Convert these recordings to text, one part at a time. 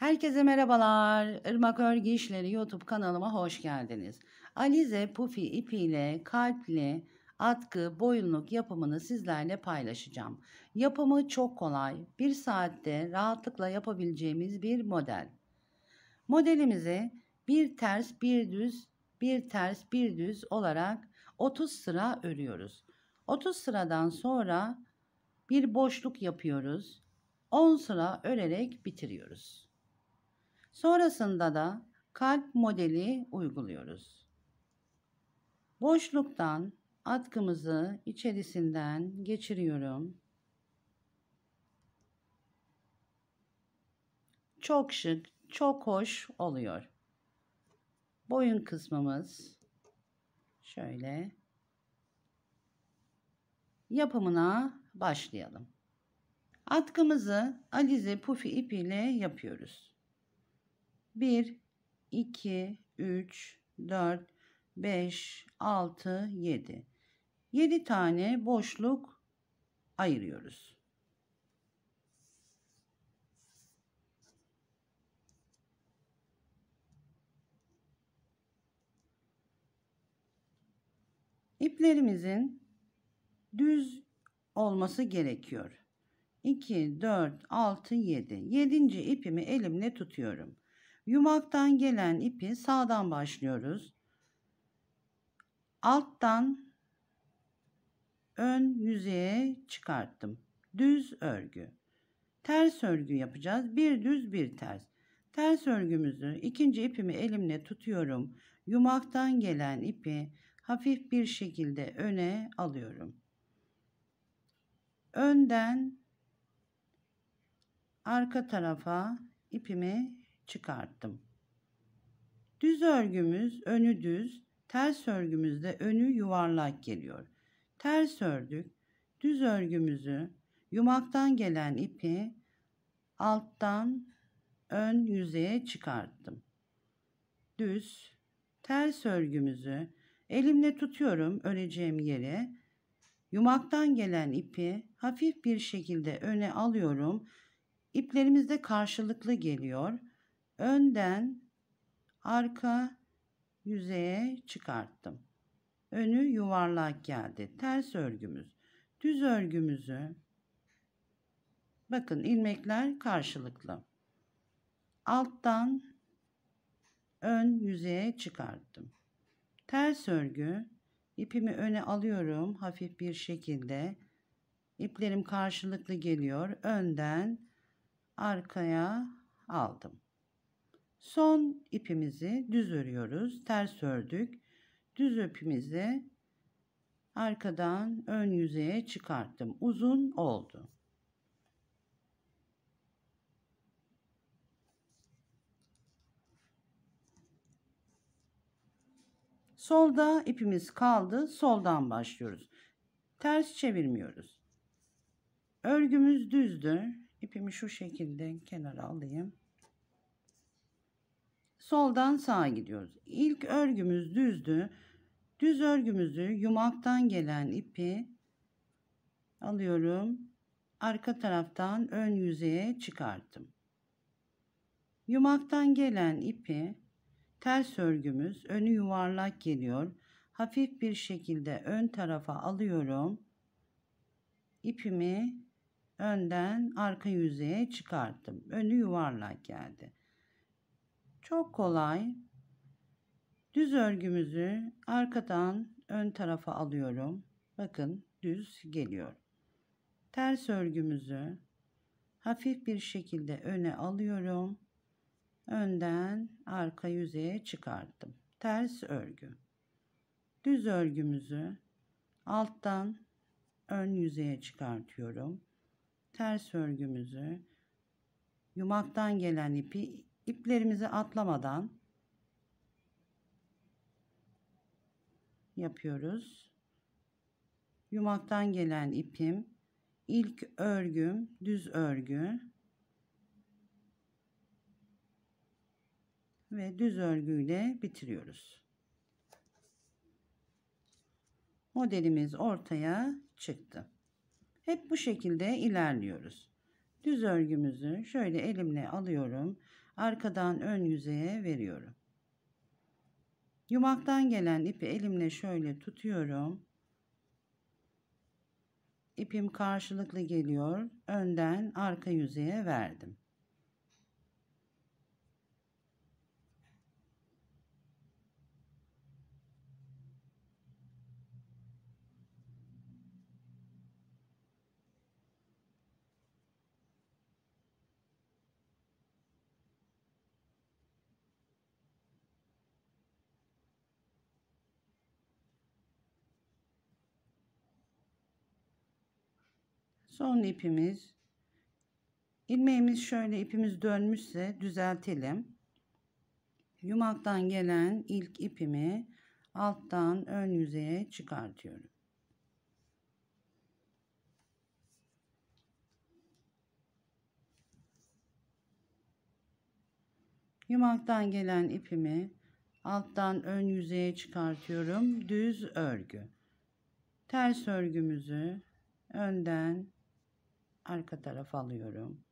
Herkese merhabalar. Irmak Örgü İşleri YouTube kanalıma hoş geldiniz. Alize pufi ipiyle, kalpli, atkı, boyunluk yapımını sizlerle paylaşacağım. Yapımı çok kolay. Bir saatte rahatlıkla yapabileceğimiz bir model. Modelimizi bir ters, bir düz, bir ters, bir düz olarak 30 sıra örüyoruz. 30 sıradan sonra bir boşluk yapıyoruz. 10 sıra örerek bitiriyoruz. Sonrasında da kalp modeli uyguluyoruz. Boşluktan atkımızı içerisinden geçiriyorum. Çok şık, çok hoş oluyor. Boyun kısmımız şöyle yapımına başlayalım. Atkımızı alize pufi ipiyle yapıyoruz. 1, 2, 3, 4, 5, 6, 7. 7 tane boşluk ayırıyoruz. İplerimizin düz olması gerekiyor. 2, 4, 6, 7. 7. ipimi elimle tutuyorum. Yumaktan gelen ipi sağdan başlıyoruz. Alttan ön yüzeye çıkarttım. Düz örgü. Ters örgü yapacağız. Bir düz bir ters. Ters örgümüzü ikinci ipimi elimle tutuyorum. Yumaktan gelen ipi hafif bir şekilde öne alıyorum. Önden arka tarafa ipimi çıkarttım. Düz örgümüz önü düz, ters örgümüzde önü yuvarlak geliyor. Ters ördük. Düz örgümüzü yumaktan gelen ipi alttan ön yüzeye çıkarttım. Düz, ters örgümüzü elimle tutuyorum öreceğim yere. Yumaktan gelen ipi hafif bir şekilde öne alıyorum. İplerimiz de karşılıklı geliyor önden arka yüzeye çıkarttım. Önü yuvarlak geldi. Ters örgümüz. Düz örgümüzü bakın ilmekler karşılıklı. Alttan ön yüzeye çıkarttım. Ters örgü ipimi öne alıyorum hafif bir şekilde. İplerim karşılıklı geliyor. Önden arkaya aldım. Son ipimizi düz örüyoruz. Ters ördük. Düz ipimizi arkadan ön yüzeye çıkarttım. Uzun oldu. Solda ipimiz kaldı. Soldan başlıyoruz. Ters çevirmiyoruz. Örgümüz düzdür. İpimi şu şekilde kenara alayım soldan sağa gidiyoruz. İlk örgümüz düzdü. Düz örgümüzü yumaktan gelen ipi alıyorum. Arka taraftan ön yüzeye çıkarttım. Yumaktan gelen ipi ters örgümüz önü yuvarlak geliyor. Hafif bir şekilde ön tarafa alıyorum. İpimi önden arka yüzeye çıkarttım. Önü yuvarlak geldi. Çok kolay. Düz örgümüzü arkadan ön tarafa alıyorum. Bakın düz geliyor. Ters örgümüzü hafif bir şekilde öne alıyorum. Önden arka yüzeye çıkarttım. Ters örgü. Düz örgümüzü alttan ön yüzeye çıkartıyorum. Ters örgümüzü yumaktan gelen ipi iplerimizi atlamadan yapıyoruz. Yumaktan gelen ipim, ilk örgüm düz örgü ve düz örgüyle bitiriyoruz. Modelimiz ortaya çıktı. Hep bu şekilde ilerliyoruz. Düz örgümüzü şöyle elimle alıyorum arkadan ön yüzeye veriyorum. Yumaktan gelen ipi elimle şöyle tutuyorum. İpim karşılıklı geliyor. Önden arka yüzeye verdim. Son ipimiz. ilmeğimiz şöyle ipimiz dönmüşse düzeltelim. Yumaktan gelen ilk ipimi alttan ön yüzeye çıkartıyorum. Yumaktan gelen ipimi alttan ön yüzeye çıkartıyorum. Düz örgü. Ters örgümüzü önden arka taraf alıyorum.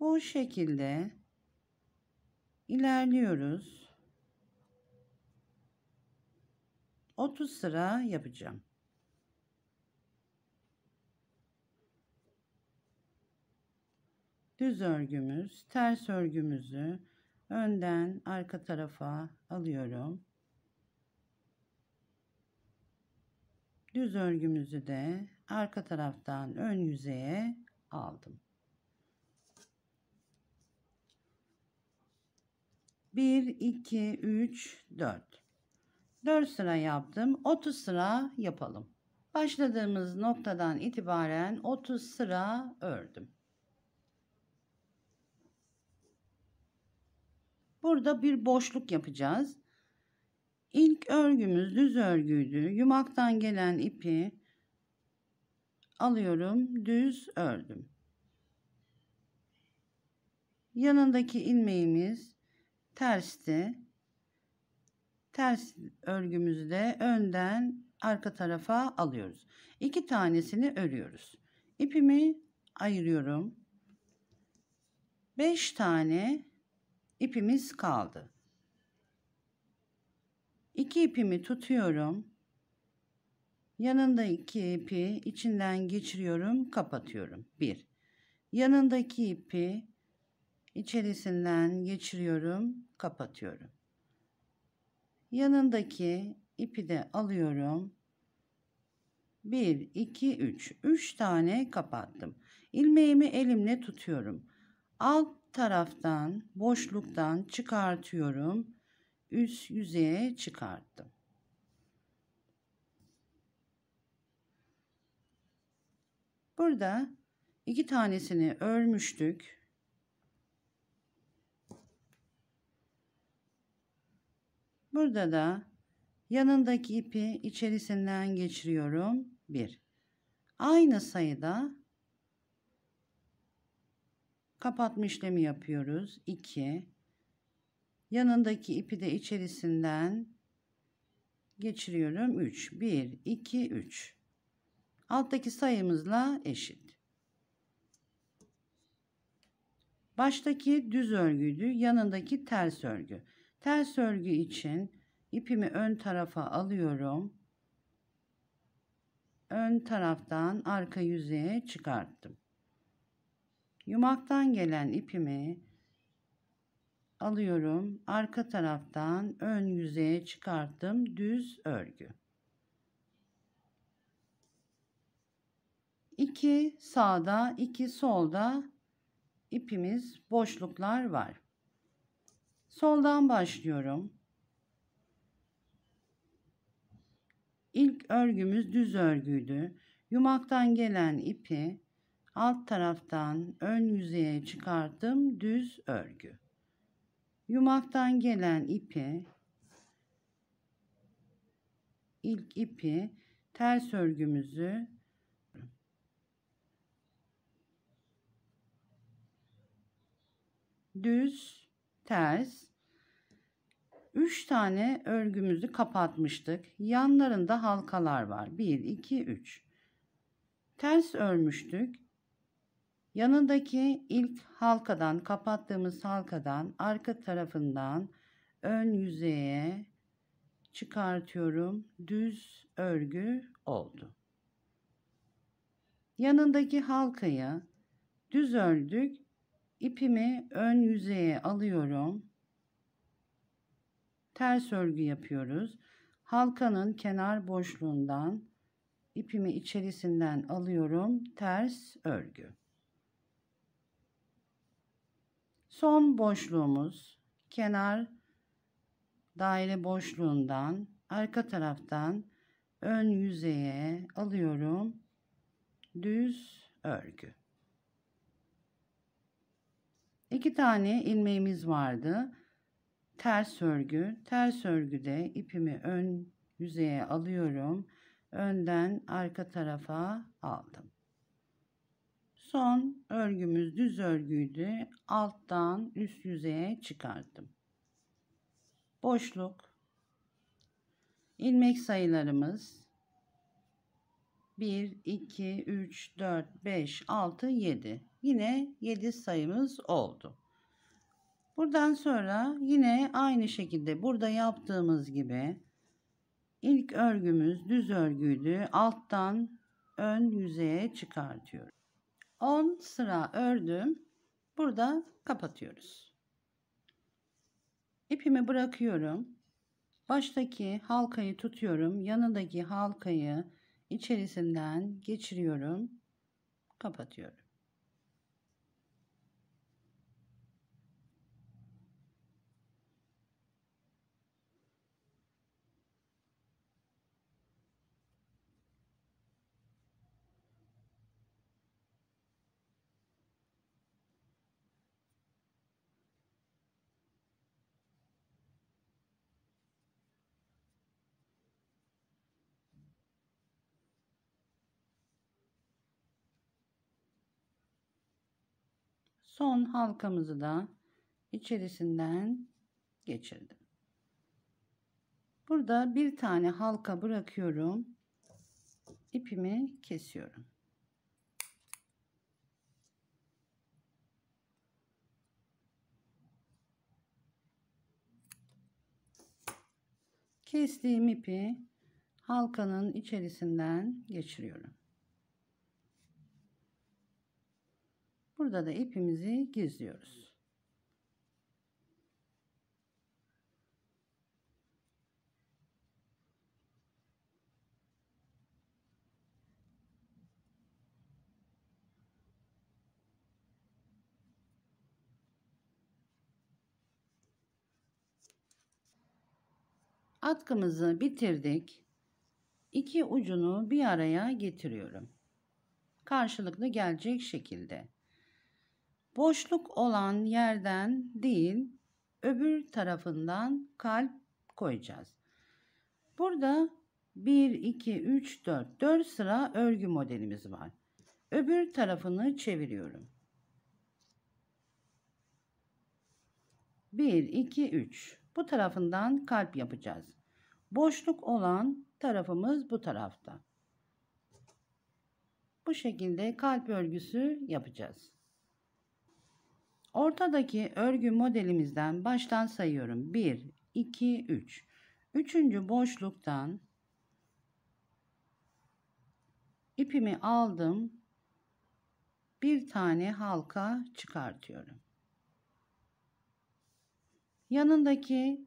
Bu şekilde ilerliyoruz. 30 sıra yapacağım. Düz örgümüz, ters örgümüzü önden arka tarafa alıyorum. Düz örgümüzü de arka taraftan ön yüzeye aldım. Bir, iki, üç, dört. Dört sıra yaptım. Otuz sıra yapalım. Başladığımız noktadan itibaren 30 sıra ördüm. Burada bir boşluk yapacağız. İlk örgümüz düz örgüydü. Yumaktan gelen ipi alıyorum düz ördüm yanındaki ilmeğimiz tersti ters örgümüzü de önden arka tarafa alıyoruz İki tanesini örüyoruz İpimi ayırıyorum 5 tane ipimiz kaldı 2 ipimi tutuyorum Yanındaki ipi içinden geçiriyorum, kapatıyorum. 1. Yanındaki ipi içerisinden geçiriyorum, kapatıyorum. Yanındaki ipi de alıyorum. 1 2 3. 3 tane kapattım. İlmeğimi elimle tutuyorum. Alt taraftan, boşluktan çıkartıyorum. Üst yüzeye çıkarttım. Burada iki tanesini örmüştük. Burada da yanındaki ipi içerisinden geçiriyorum. bir. Aynı sayıda kapatma işlemi yapıyoruz. 2. Yanındaki ipi de içerisinden geçiriyorum. üç. Bir iki üç alttaki sayımızla eşit. Baştaki düz örgüydü, yanındaki ters örgü. Ters örgü için ipimi ön tarafa alıyorum. Ön taraftan arka yüzeye çıkarttım. Yumaktan gelen ipimi alıyorum. Arka taraftan ön yüzeye çıkarttım. Düz örgü. 2 sağda 2 solda ipimiz boşluklar var. Soldan başlıyorum. İlk örgümüz düz örgüydü. Yumaktan gelen ipi alt taraftan ön yüzeye çıkarttım düz örgü. Yumaktan gelen ipi ilk ipi ters örgümüzü düz, ters 3 tane örgümüzü kapatmıştık. Yanlarında halkalar var. 1 2 3. Ters örmüştük. Yanındaki ilk halkadan kapattığımız halkadan arka tarafından ön yüzeye çıkartıyorum. Düz örgü oldu. Yanındaki halkayı düz ördük ipimi ön yüzeye alıyorum. Ters örgü yapıyoruz. Halkanın kenar boşluğundan ipimi içerisinden alıyorum. Ters örgü. Son boşluğumuz kenar daire boşluğundan arka taraftan ön yüzeye alıyorum. Düz örgü. İki tane ilmeğimiz vardı. Ters örgü. Ters örgüde ipimi ön yüzeye alıyorum. Önden arka tarafa aldım. Son örgümüz düz örgüydü. Alttan üst yüzeye çıkarttım. Boşluk. ilmek sayılarımız 1, 2, 3, 4, 5, 6, 7. Yine 7 sayımız oldu. Buradan sonra yine aynı şekilde burada yaptığımız gibi ilk örgümüz düz örgüydü. Alttan ön yüzeye çıkartıyoruz. 10 sıra ördüm. Burada kapatıyoruz. İpimi bırakıyorum. Baştaki halkayı tutuyorum. Yanındaki halkayı içerisinden geçiriyorum. Kapatıyorum. Son halkamızı da içerisinden geçirdim. Burada bir tane halka bırakıyorum. İpimi kesiyorum. Kestiğim ipi halkanın içerisinden geçiriyorum. Burada da ipimizi gizliyoruz. Atkımızı bitirdik. İki ucunu bir araya getiriyorum. Karşılıklı gelecek şekilde boşluk olan yerden değil öbür tarafından kalp koyacağız. Burada 1, 2, 3, 4, 4 sıra örgü modelimiz var. Öbür tarafını çeviriyorum. 1, 2, 3. Bu tarafından kalp yapacağız. Boşluk olan tarafımız bu tarafta. Bu şekilde kalp örgüsü yapacağız. Ortadaki örgü modelimizden baştan sayıyorum. 1, 2, 3. Üçüncü boşluktan ipimi aldım. Bir tane halka çıkartıyorum. Yanındaki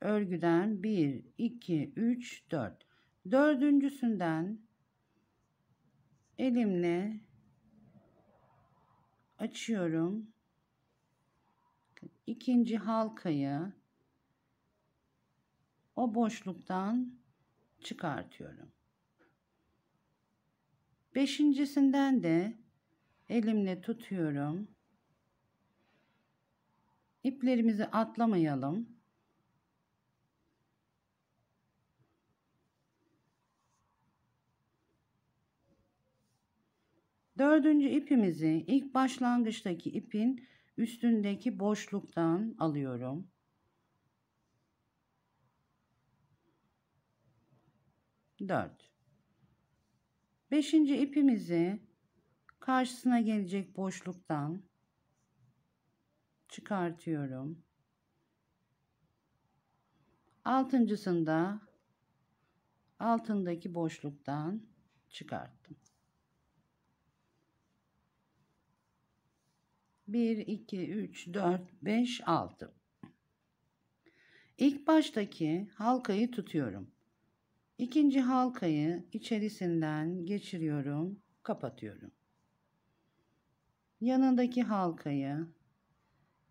örgüden 1, 2, 3, 4. Dördüncüsünden elimle açıyorum ikinci halkayı o boşluktan çıkartıyorum. Beşincisinden de elimle tutuyorum. İplerimizi atlamayalım. Dördüncü ipimizi ilk başlangıçtaki ipin üstündeki boşluktan alıyorum. Dört. Beşinci ipimizi karşısına gelecek boşluktan çıkartıyorum. Altıncısında altındaki boşluktan çıkarttım. 1, 2, 3, 4, 5, 6. İlk baştaki halkayı tutuyorum. İkinci halkayı içerisinden geçiriyorum, kapatıyorum. Yanındaki halkayı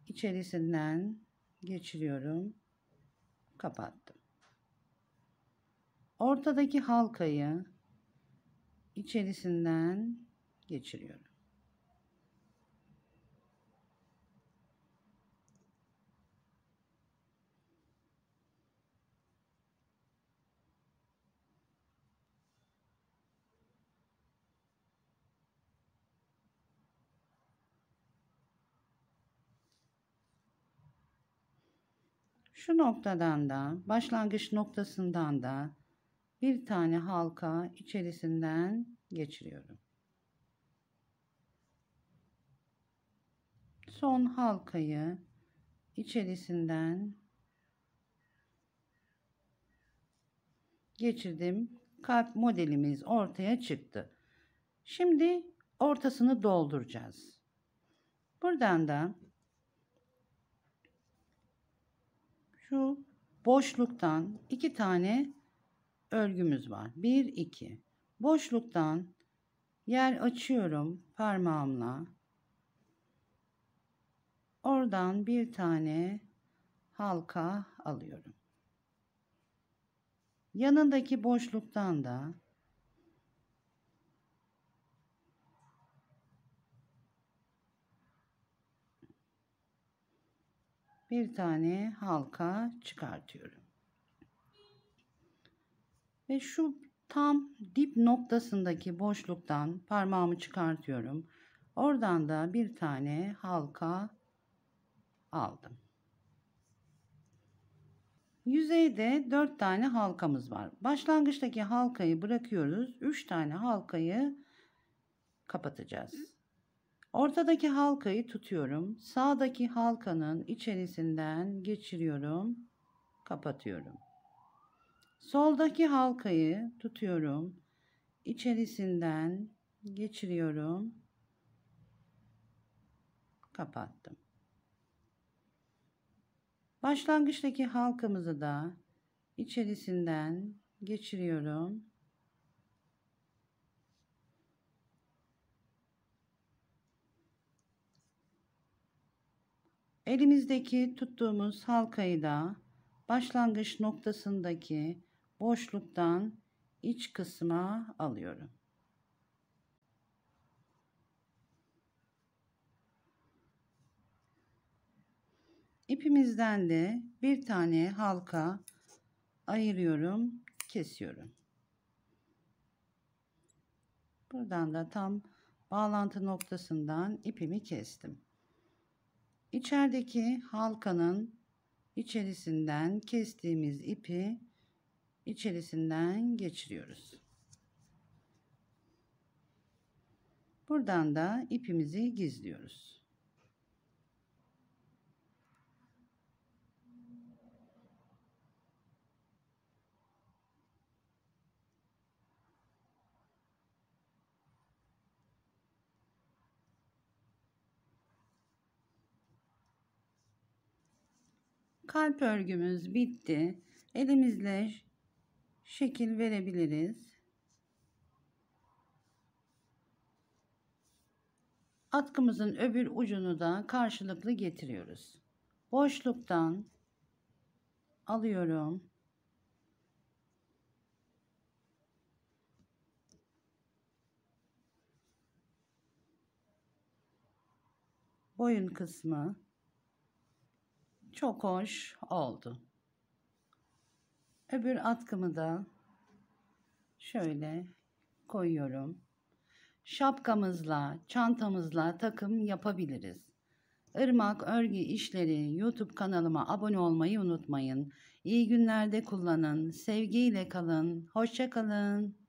içerisinden geçiriyorum, kapattım. Ortadaki halkayı içerisinden geçiriyorum. Şu noktadan da başlangıç noktasından da bir tane halka içerisinden geçiriyorum. Son halkayı içerisinden geçirdim. Kalp modelimiz ortaya çıktı. Şimdi ortasını dolduracağız. Buradan da şu boşluktan iki tane örgümüz var. Bir iki. Boşluktan yer açıyorum parmağımla. Oradan bir tane halka alıyorum. Yanındaki boşluktan da bir tane halka çıkartıyorum. Ve şu tam dip noktasındaki boşluktan parmağımı çıkartıyorum. Oradan da bir tane halka aldım. Yüzeyde 4 tane halkamız var. Başlangıçtaki halkayı bırakıyoruz. 3 tane halkayı kapatacağız. Ortadaki halkayı tutuyorum. Sağdaki halkanın içerisinden geçiriyorum. Kapatıyorum. Soldaki halkayı tutuyorum. İçerisinden geçiriyorum. Kapattım. Başlangıçtaki halkamızı da içerisinden geçiriyorum. Elimizdeki tuttuğumuz halkayı da başlangıç noktasındaki boşluktan iç kısma alıyorum. İpimizden de bir tane halka ayırıyorum, kesiyorum. Buradan da tam bağlantı noktasından ipimi kestim. İçerideki halkanın içerisinden kestiğimiz ipi içerisinden geçiriyoruz. Buradan da ipimizi gizliyoruz. Kalp örgümüz bitti. Elimizle şekil verebiliriz. Atkımızın öbür ucunu da karşılıklı getiriyoruz. Boşluktan alıyorum. Boyun kısmı çok hoş oldu. Öbür atkımı da şöyle koyuyorum. Şapkamızla, çantamızla takım yapabiliriz. Irmak Örgü İşleri YouTube kanalıma abone olmayı unutmayın. İyi günlerde kullanın. Sevgiyle kalın. Hoşça kalın.